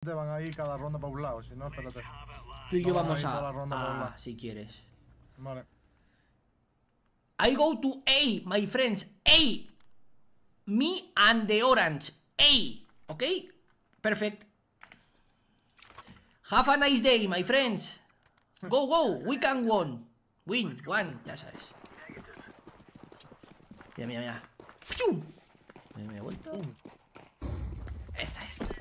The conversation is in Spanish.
Te van a ir cada ronda para un lado, si no, espérate. Tú y yo vamos a. a ah, si quieres. Vale. I go to A, my friends. A. Me and the orange. A. ¿Ok? Perfect. Have a nice day, my friends. Go, go. We can win. Win, one. Ya sabes. Mira, mira, mira. Me he vuelto. Esa es.